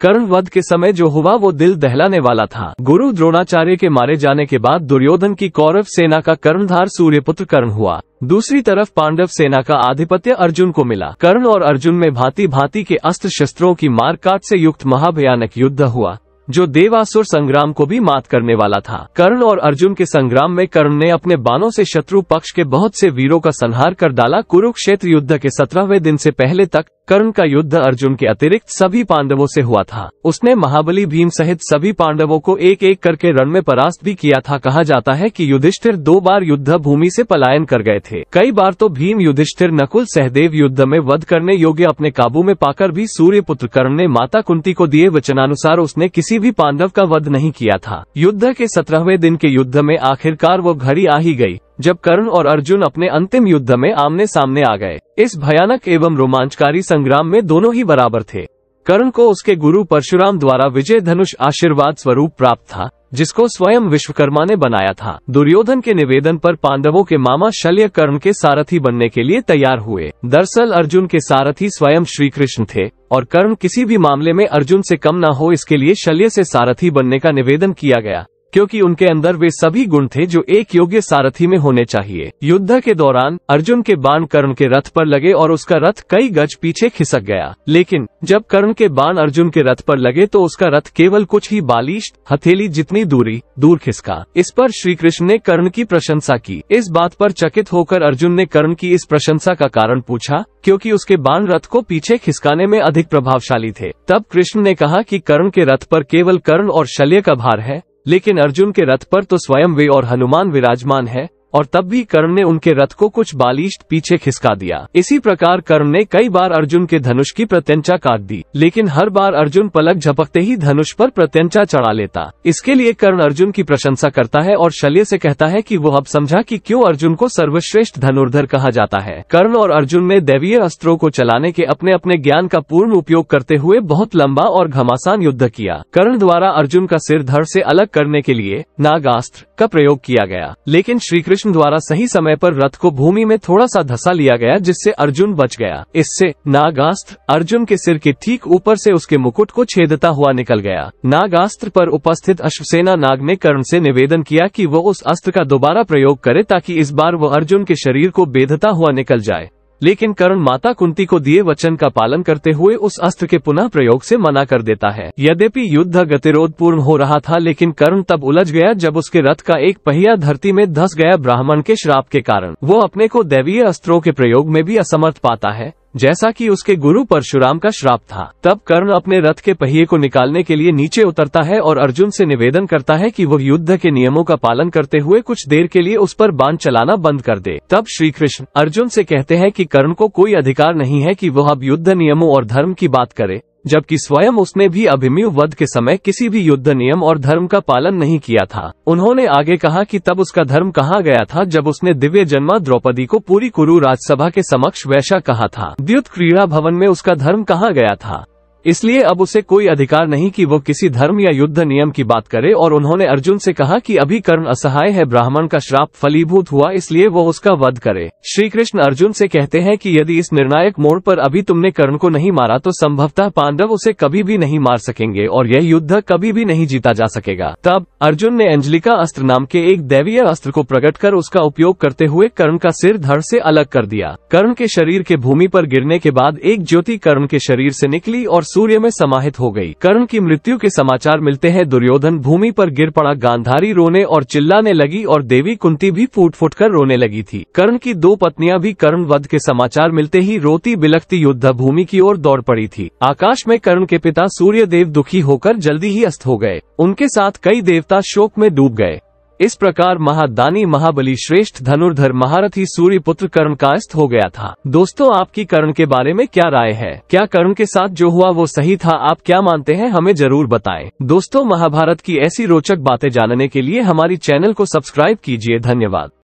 कर्ण वध के समय जो हुआ वो दिल दहलाने वाला था गुरु द्रोणाचार्य के मारे जाने के बाद दुर्योधन की कौरव सेना का कर्णधार सूर्यपुत्र कर्ण हुआ दूसरी तरफ पांडव सेना का आधिपत्य अर्जुन को मिला कर्ण और अर्जुन में भांति भांति के अस्त्र शस्त्रों की मारकाट से युक्त महाभयानक युद्ध हुआ जो देवासुर संग्राम को भी मात करने वाला था कर्ण और अर्जुन के संग्राम में कर्ण ने अपने बाणों से शत्रु पक्ष के बहुत से वीरों का संहार कर डाला कुरुक्षेत्र युद्ध के सत्रहवें दिन से पहले तक कर्ण का युद्ध अर्जुन के अतिरिक्त सभी पांडवों से हुआ था उसने महाबली भीम सहित सभी पांडवों को एक एक करके रण में परास्त भी किया था कहा जाता है कि युधिष्ठिर दो बार युद्ध भूमि से पलायन कर गए थे कई बार तो भीम युधिष्ठिर नकुल सहदेव युद्ध में वध करने योग्य अपने काबू में पाकर भी सूर्य पुत्र कर्ण ने माता कुंती को दिए वचनानुसार उसने किसी कभी भी पांडव का वध नहीं किया था युद्ध के सत्रहवें दिन के युद्ध में आखिरकार वो घड़ी आ ही गई जब कर्ण और अर्जुन अपने अंतिम युद्ध में आमने सामने आ गए इस भयानक एवं रोमांचकारी संग्राम में दोनों ही बराबर थे कर्ण को उसके गुरु परशुराम द्वारा विजय धनुष आशीर्वाद स्वरूप प्राप्त था जिसको स्वयं विश्वकर्मा ने बनाया था दुर्योधन के निवेदन पर पांडवों के मामा शल्य कर्ण के सारथी बनने के लिए तैयार हुए दरअसल अर्जुन के सारथी स्वयं श्री कृष्ण थे और कर्ण किसी भी मामले में अर्जुन से कम न हो इसके लिए शल्य से सारथी बनने का निवेदन किया गया क्योंकि उनके अंदर वे सभी गुण थे जो एक योग्य सारथी में होने चाहिए युद्ध के दौरान अर्जुन के बाण कर्ण के रथ पर लगे और उसका रथ कई गज पीछे खिसक गया लेकिन जब कर्ण के बाण अर्जुन के रथ पर लगे तो उसका रथ केवल कुछ ही बालिश हथेली जितनी दूरी दूर खिसका इस पर श्री कृष्ण ने कर्ण की प्रशंसा की इस बात आरोप चकित होकर अर्जुन ने कर्ण की इस प्रशंसा का कारण पूछा क्योंकि उसके बाण रथ को पीछे खिसकाने में अधिक प्रभावशाली थे तब कृष्ण ने कहा कि कर्ण के रथ पर केवल कर्ण और शल्य का भार है लेकिन अर्जुन के रथ पर तो स्वयं वे और हनुमान विराजमान है और तब भी कर्ण ने उनके रथ को कुछ बालिश पीछे खिसका दिया इसी प्रकार कर्ण ने कई बार अर्जुन के धनुष की प्रत्यंचा काट दी लेकिन हर बार अर्जुन पलक झपकते ही धनुष पर प्रत्यंचा चढ़ा लेता इसके लिए कर्ण अर्जुन की प्रशंसा करता है और शल्य से कहता है कि वो अब समझा कि क्यों अर्जुन को सर्वश्रेष्ठ धनुर्धर कहा जाता है कर्ण और अर्जुन ने दैवीय अस्त्रों को चलाने के अपने अपने ज्ञान का पूर्ण उपयोग करते हुए बहुत लंबा और घमासान युद्ध किया कर्ण द्वारा अर्जुन का सिर धड़ से अलग करने के लिए नागास्त्र का प्रयोग किया गया लेकिन श्रीकृष्ण कृष्ण द्वारा सही समय पर रथ को भूमि में थोड़ा सा धसा लिया गया जिससे अर्जुन बच गया इससे नागास्त्र अर्जुन के सिर के ठीक ऊपर से उसके मुकुट को छेदता हुआ निकल गया नागास्त्र पर उपस्थित अश्वसेना नाग ने कर्ण से निवेदन किया कि वो उस अस्त्र का दोबारा प्रयोग करे ताकि इस बार वो अर्जुन के शरीर को बेधता हुआ निकल जाए लेकिन कर्ण माता कुंती को दिए वचन का पालन करते हुए उस अस्त्र के पुनः प्रयोग से मना कर देता है यद्यपि युद्ध गतिरोध पूर्ण हो रहा था लेकिन कर्ण तब उलझ गया जब उसके रथ का एक पहिया धरती में धस गया ब्राह्मण के श्राप के कारण वो अपने को दैवीय अस्त्रों के प्रयोग में भी असमर्थ पाता है जैसा कि उसके गुरु परशुराम का श्राप था तब कर्ण अपने रथ के पहिए को निकालने के लिए नीचे उतरता है और अर्जुन से निवेदन करता है कि वह युद्ध के नियमों का पालन करते हुए कुछ देर के लिए उस पर बांध चलाना बंद कर दे तब श्री कृष्ण अर्जुन से कहते हैं कि कर्ण को कोई अधिकार नहीं है कि वह अब युद्ध नियमों और धर्म की बात करे जबकि स्वयं उसने भी अभिमु वध के समय किसी भी युद्ध नियम और धर्म का पालन नहीं किया था उन्होंने आगे कहा कि तब उसका धर्म कहा गया था जब उसने दिव्य जन्मा द्रौपदी को पूरी कुरु राजसभा के समक्ष वैशा कहा था द्युत क्रीड़ा भवन में उसका धर्म कहा गया था इसलिए अब उसे कोई अधिकार नहीं कि वो किसी धर्म या युद्ध नियम की बात करे और उन्होंने अर्जुन से कहा कि अभी कर्ण असहाय है ब्राह्मण का श्राप फलीभूत हुआ इसलिए वो उसका वध करे श्री कृष्ण अर्जुन से कहते हैं कि यदि इस निर्णायक मोड़ पर अभी तुमने कर्ण को नहीं मारा तो संभवतः पांडव उसे कभी भी नहीं मार सकेंगे और यह युद्ध कभी भी नहीं जीता जा सकेगा तब अर्जुन ने अंजलिका अस्त्र नाम के एक दैवीय अस्त्र को प्रकट कर उसका उपयोग करते हुए कर्ण का सिर धड़ ऐसी अलग कर दिया कर्ण के शरीर के भूमि आरोप गिरने के बाद एक ज्योति कर्ण के शरीर ऐसी निकली और सूर्य में समाहित हो गई। कर्ण की मृत्यु के समाचार मिलते हैं दुर्योधन भूमि पर गिर पड़ा गांधारी रोने और चिल्लाने लगी और देवी कुंती भी फूट फूट कर रोने लगी थी कर्ण की दो पत्नियां भी कर्ण वध के समाचार मिलते ही रोती बिलखती युद्ध भूमि की ओर दौड़ पड़ी थी आकाश में कर्ण के पिता सूर्य देव दुखी होकर जल्दी ही अस्त हो गए उनके साथ कई देवता शोक में डूब गए इस प्रकार महादानी महाबली श्रेष्ठ धनुर्धर महारथी सूर्य पुत्र कर्ण का अस्त हो गया था दोस्तों आपकी कर्ण के बारे में क्या राय है क्या कर्ण के साथ जो हुआ वो सही था आप क्या मानते हैं हमें जरूर बताएं। दोस्तों महाभारत की ऐसी रोचक बातें जानने के लिए हमारी चैनल को सब्सक्राइब कीजिए धन्यवाद